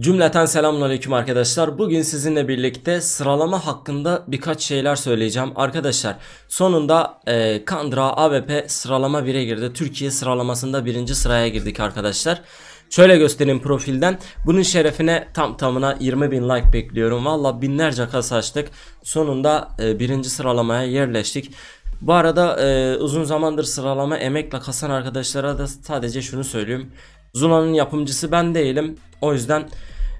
Cümleten selamünaleyküm arkadaşlar. Bugün sizinle birlikte sıralama hakkında birkaç şeyler söyleyeceğim. Arkadaşlar sonunda e, Kandıra AVP sıralama 1'e girdi. Türkiye sıralamasında birinci sıraya girdik arkadaşlar. Şöyle göstereyim profilden. Bunun şerefine tam tamına 20 bin like bekliyorum. Valla binlerce kas açtık. Sonunda e, birinci sıralamaya yerleştik. Bu arada e, uzun zamandır sıralama emekle kasan arkadaşlara da sadece şunu söyleyeyim. Zula'nın yapımcısı ben değilim. O yüzden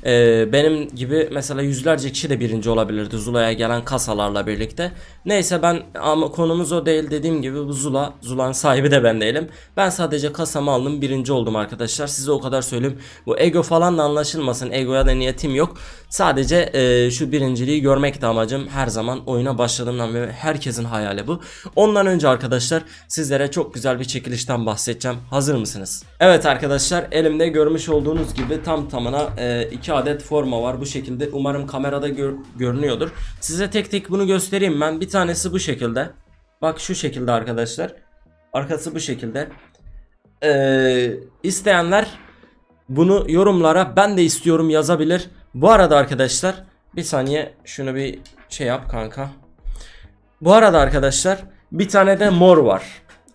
ee, benim gibi mesela yüzlerce kişi de birinci olabilirdi Zula'ya gelen kasalarla birlikte. Neyse ben ama konumuz o değil dediğim gibi bu Zula, Zula'nın sahibi de ben değilim. Ben sadece kasamı aldım birinci oldum arkadaşlar. Size o kadar söyleyeyim. Bu ego falan da anlaşılmasın. Egoya da niyetim yok. Sadece e, şu birinciliği görmek de amacım. Her zaman oyuna başladığımdan ve herkesin hayali bu. Ondan önce arkadaşlar sizlere çok güzel bir çekilişten bahsedeceğim. Hazır mısınız? Evet arkadaşlar elimde görmüş olduğunuz gibi tam tamına e, iki 12 adet forma var bu şekilde. Umarım kamerada gör görünüyordur. Size tek tek bunu göstereyim ben. Bir tanesi bu şekilde. Bak şu şekilde arkadaşlar. Arkası bu şekilde. Ee, isteyenler bunu yorumlara ben de istiyorum yazabilir. Bu arada arkadaşlar bir saniye şunu bir şey yap kanka. Bu arada arkadaşlar bir tane de mor var.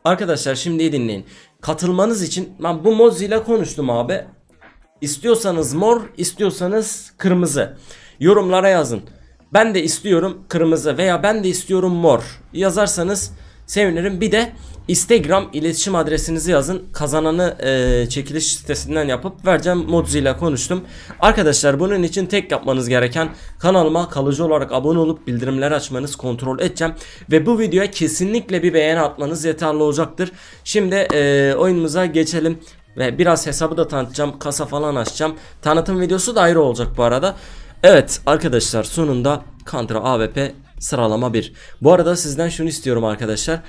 Arkadaşlar şimdi dinleyin. Katılmanız için ben bu ile konuştum abi. İstiyorsanız mor, istiyorsanız kırmızı. Yorumlara yazın. Ben de istiyorum kırmızı veya ben de istiyorum mor. Yazarsanız sevinirim. Bir de Instagram iletişim adresinizi yazın. Kazananı e, çekiliş sitesinden yapıp vereceğim. Modzi ile konuştum. Arkadaşlar bunun için tek yapmanız gereken kanalıma kalıcı olarak abone olup bildirimleri açmanız kontrol edeceğim. Ve bu videoya kesinlikle bir beğeni atmanız yeterli olacaktır. Şimdi e, oyunumuza geçelim. Ve biraz hesabı da tanıtacağım. Kasa falan açacağım. Tanıtım videosu da ayrı olacak bu arada. Evet arkadaşlar sonunda Contra AWP sıralama 1. Bu arada sizden şunu istiyorum Arkadaşlar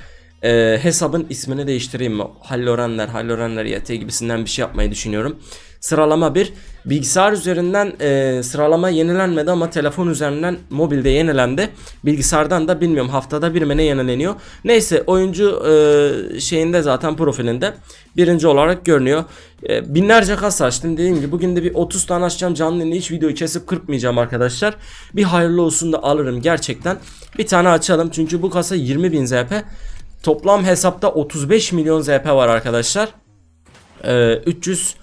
e, hesabın ismini değiştireyim mi? Halloranler, Halloranler YT gibisinden bir şey yapmayı düşünüyorum. Sıralama 1. Bilgisayar üzerinden e, sıralama yenilenmedi ama telefon üzerinden mobilde yenilendi. Bilgisayardan da bilmiyorum haftada bir mene yenileniyor. Neyse oyuncu e, şeyinde zaten profilinde birinci olarak görünüyor. E, binlerce kasa açtım dediğim gibi bugün de bir 30 tane açacağım canlı hiç videoyu kesip kırpmayacağım arkadaşlar. Bir hayırlı olsun da alırım gerçekten. Bir tane açalım çünkü bu kasa 20.000 ZP. Toplam hesapta 35 milyon ZP var arkadaşlar. Ee, 300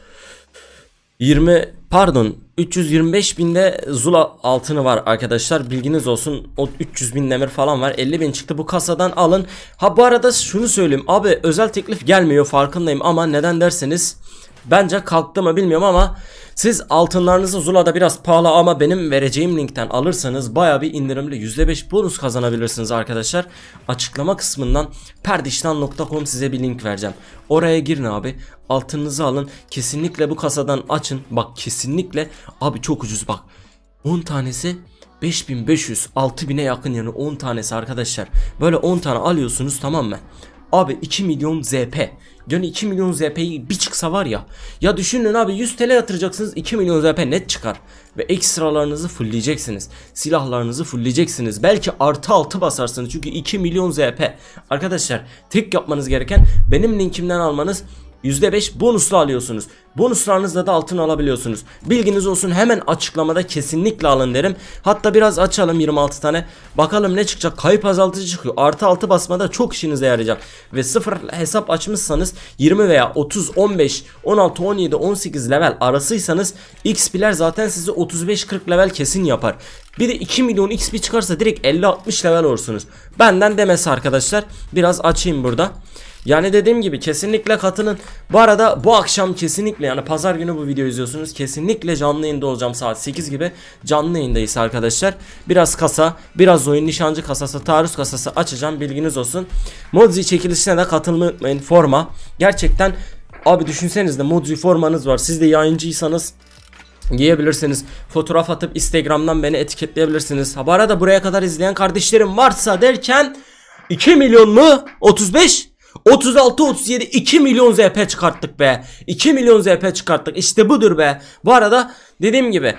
pardon 325 binde Zula altını var arkadaşlar bilginiz olsun o 300 bin demir falan var 50 bin çıktı bu kasadan alın ha bu arada şunu söyleyeyim abi özel teklif gelmiyor farkındayım ama neden derseniz Bence kalktı mı bilmiyorum ama siz altınlarınızı Zula'da biraz pahalı ama benim vereceğim linkten alırsanız baya bir indirimli %5 bonus kazanabilirsiniz arkadaşlar. Açıklama kısmından perdiştan.com size bir link vereceğim. Oraya girin abi altınınızı alın kesinlikle bu kasadan açın bak kesinlikle abi çok ucuz bak 10 tanesi 5500 6000'e yakın yani 10 tanesi arkadaşlar. Böyle 10 tane alıyorsunuz tamam mı? Abi 2 milyon ZP. Yani 2 milyon ZP'yi bir çıksa var ya. Ya düşünün abi 100 TL yatıracaksınız 2 milyon ZP net çıkar. Ve ekstralarınızı fulleyeceksiniz. Silahlarınızı fulleyeceksiniz. Belki artı altı basarsınız çünkü 2 milyon ZP. Arkadaşlar tek yapmanız gereken benim linkimden almanız %5 bonuslu alıyorsunuz. Bonuslarınızla da altın alabiliyorsunuz. Bilginiz olsun hemen açıklamada kesinlikle alın derim. Hatta biraz açalım 26 tane. Bakalım ne çıkacak. Kayıp azaltıcı çıkıyor. Artı 6 basmada çok işinize yarayacak. Ve sıfır hesap açmışsanız 20 veya 30, 15, 16, 17, 18 level arasıysanız XP'ler zaten sizi 35-40 level kesin yapar. Bir de 2 milyon XP çıkarsa direkt 50-60 level olursunuz. Benden demesi arkadaşlar. Biraz açayım burada. Yani dediğim gibi kesinlikle katılın. Bu arada bu akşam kesinlikle yani pazar günü bu videoyu izliyorsunuz. Kesinlikle canlı yayında olacağım saat 8 gibi. Canlı yayındayız arkadaşlar. Biraz kasa, biraz oyun nişancı kasası, taarruz kasası açacağım. Bilginiz olsun. Modzi çekilişine de katılmayı unutmayın. Forma. Gerçekten abi düşünseniz de Modzi formanız var. Siz de yayıncıysanız giyebilirsiniz. Fotoğraf atıp Instagram'dan beni etiketleyebilirsiniz. Ha bu arada buraya kadar izleyen kardeşlerim varsa derken 2 milyon mu? 35 36-37 2 milyon ZP çıkarttık be. 2 milyon ZP çıkarttık. İşte budur be. Bu arada dediğim gibi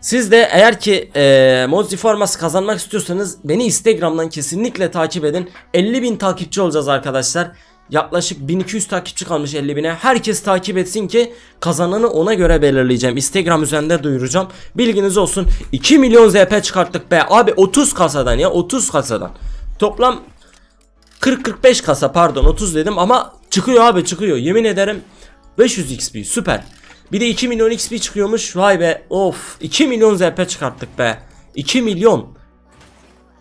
siz de eğer ki e, Mozzi Forması kazanmak istiyorsanız beni Instagram'dan kesinlikle takip edin. 50 bin takipçi olacağız arkadaşlar. Yaklaşık 1200 takipçi kalmış 50 bine. Herkes takip etsin ki kazananı ona göre belirleyeceğim. Instagram üzerinde duyuracağım. Bilginiz olsun. 2 milyon ZP çıkarttık be. Abi 30 kasadan ya 30 kasadan. Toplam 40-45 kasa pardon 30 dedim ama çıkıyor abi çıkıyor yemin ederim 500 XP süper Bir de 2 milyon XP çıkıyormuş vay be of 2 milyon ZP çıkarttık be 2 milyon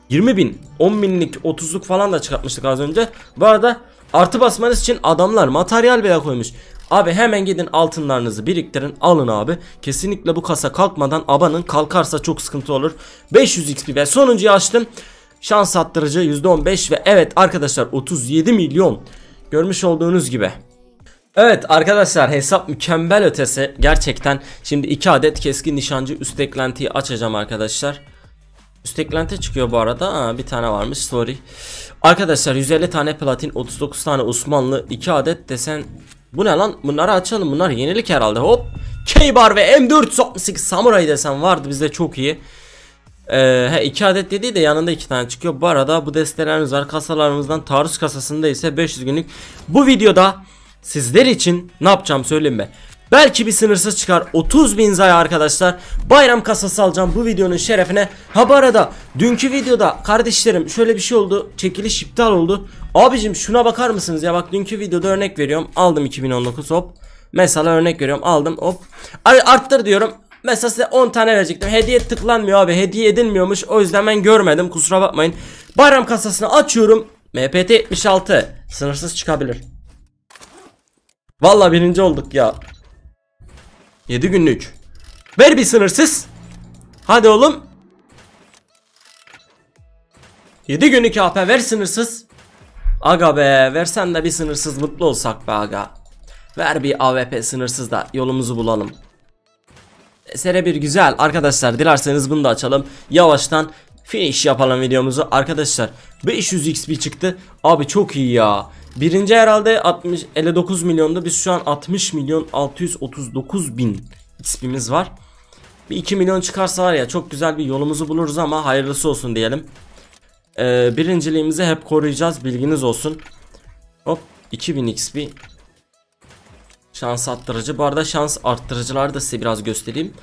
20 bin 10 binlik 30'luk falan da çıkartmıştık az önce Bu arada artı basmanız için adamlar materyal bile koymuş Abi hemen gidin altınlarınızı biriktirin alın abi kesinlikle bu kasa kalkmadan abanın kalkarsa çok sıkıntı olur 500 XP ve sonuncuyu açtım Şans attırıcı %15 ve evet arkadaşlar 37 milyon görmüş olduğunuz gibi. Evet arkadaşlar hesap mükemmel ötesi gerçekten şimdi 2 adet keskin nişancı üst eklentiyi açacağım arkadaşlar. Üst eklenti çıkıyor bu arada ha, bir tane varmış sorry. Arkadaşlar 150 tane platin 39 tane Osmanlı 2 adet desen bu ne lan bunları açalım bunlar yenilik herhalde hop. K-Bar ve M468 Samurai desen vardı bizde çok iyi. Ee, he, iki adet dediği de yanında 2 tane çıkıyor. Bu arada bu destelerimiz var. Kasalarımızdan taarruz kasasında ise 500 günlük. Bu videoda sizler için ne yapacağım söyleyeyim be. Belki bir sınırsız çıkar 30 bin zay arkadaşlar Bayram kasası alacağım bu videonun şerefine Ha bu arada dünkü videoda kardeşlerim şöyle bir şey oldu Çekiliş iptal oldu Abicim şuna bakar mısınız ya bak dünkü videoda örnek veriyorum Aldım 2019 hop Mesela örnek veriyorum aldım hop Arttır diyorum Mesela size 10 tane verecektim. Hediye tıklanmıyor abi. Hediye edilmiyormuş. O yüzden ben görmedim. Kusura bakmayın. Bayram kasasını açıyorum. MPT 76. Sınırsız çıkabilir. Valla birinci olduk ya. 7 günlük. Ver bir sınırsız. Hadi oğlum. 7 günlük AP ver sınırsız. Aga be versen de bir sınırsız mutlu olsak be aga. Ver bir AWP sınırsız da yolumuzu bulalım. Sere bir güzel arkadaşlar dilerseniz bunu da açalım yavaştan finish yapalım videomuzu arkadaşlar 500 xp çıktı abi çok iyi ya birinci herhalde 60 59 milyonda biz şu an 60 milyon 639 bin xp'miz var bir 2 milyon çıkarsa var ya çok güzel bir yolumuzu buluruz ama hayırlısı olsun diyelim ee, birinciliğimizi hep koruyacağız bilginiz olsun hop 2000 xp Şans arttırıcı. Bu arada şans arttırıcıları da size biraz göstereyim.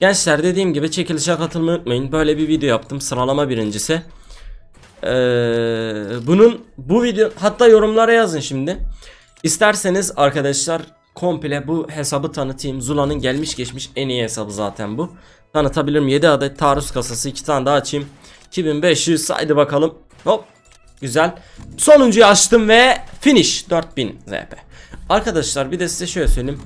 Gençler dediğim gibi çekilişe katılmayı unutmayın. Böyle bir video yaptım. Sıralama birincisi. Ee, bunun bu video hatta yorumlara yazın şimdi. İsterseniz arkadaşlar komple bu hesabı tanıtayım. Zula'nın gelmiş geçmiş en iyi hesabı zaten bu. Tanıtabilirim 7 adet taarruz kasası 2 tane daha açayım. 2500 saydı bakalım. Hop güzel. Sonuncuyu açtım ve finish 4000 ZP. Arkadaşlar bir de size şöyle söyleyeyim.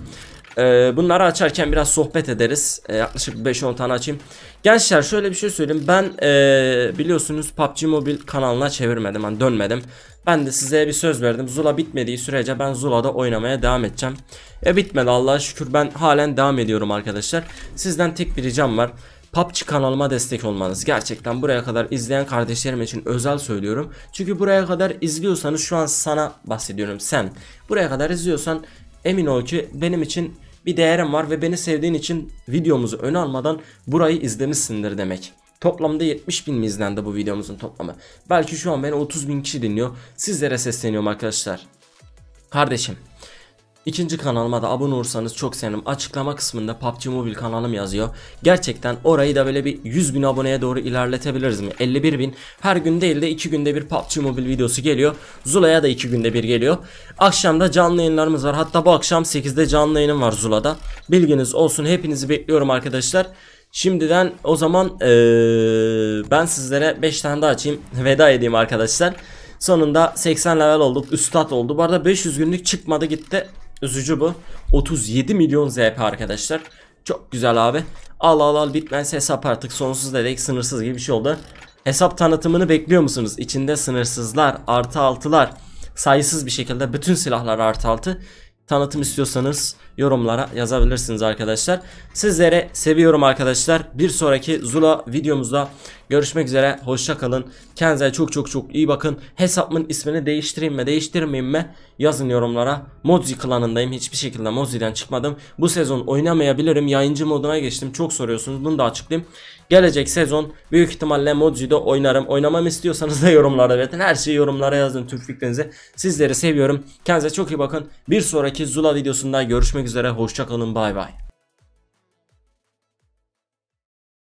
Ee, bunları açarken biraz sohbet ederiz. Ee, yaklaşık 5-10 tane açayım. Gençler şöyle bir şey söyleyeyim. Ben ee, biliyorsunuz PUBG Mobile kanalına çevirmedim. Hani dönmedim. Ben de size bir söz verdim. Zula bitmediği sürece ben Zula'da oynamaya devam edeceğim. E bitmedi Allah'a şükür ben halen devam ediyorum arkadaşlar. Sizden tek bir ricam var. PUBG kanalıma destek olmanız. Gerçekten buraya kadar izleyen kardeşlerim için özel söylüyorum. Çünkü buraya kadar izliyorsanız şu an sana bahsediyorum sen. Buraya kadar izliyorsan emin ol ki benim için bir değerim var ve beni sevdiğin için videomuzu öne almadan burayı izlemişsindir demek. Toplamda 70 bin mi izlendi bu videomuzun toplamı? Belki şu an beni 30 bin kişi dinliyor. Sizlere sesleniyorum arkadaşlar. Kardeşim İkinci kanalıma da abone olursanız çok sevinirim. Açıklama kısmında PUBG Mobile kanalım yazıyor. Gerçekten orayı da böyle bir 100 bin aboneye doğru ilerletebiliriz mi? 51 bin. Her gün değil de 2 günde bir PUBG Mobile videosu geliyor. Zula'ya da 2 günde bir geliyor. Akşamda canlı yayınlarımız var. Hatta bu akşam 8'de canlı yayınım var Zula'da. Bilginiz olsun. Hepinizi bekliyorum arkadaşlar. Şimdiden o zaman ee, ben sizlere 5 tane daha açayım. Veda edeyim arkadaşlar. Sonunda 80 level olduk. Üstad oldu. Bu arada 500 günlük çıkmadı gitti. Üzücü bu. 37 milyon ZP arkadaşlar. Çok güzel abi. Al al al bitmez hesap artık sonsuz dedik sınırsız gibi bir şey oldu. Hesap tanıtımını bekliyor musunuz? İçinde sınırsızlar, artı altılar, sayısız bir şekilde bütün silahlar artı altı tanıtım istiyorsanız yorumlara yazabilirsiniz arkadaşlar. Sizlere seviyorum arkadaşlar. Bir sonraki Zula videomuzda görüşmek üzere. Hoşça kalın. Kendinize çok çok çok iyi bakın. Hesabımın ismini değiştireyim mi değiştirmeyeyim mi yazın yorumlara. Mozi klanındayım. Hiçbir şekilde Mozi'den çıkmadım. Bu sezon oynamayabilirim. Yayıncı moduna geçtim. Çok soruyorsunuz. Bunu da açıklayayım. Gelecek sezon büyük ihtimalle Mozi'de oynarım. Oynamamı istiyorsanız da yorumlara belirtin. Her şeyi yorumlara yazın tüm fikrinizi. Sizleri seviyorum. Kendinize çok iyi bakın. Bir sonraki sonraki Zula videosunda görüşmek üzere. Hoşçakalın bay bay.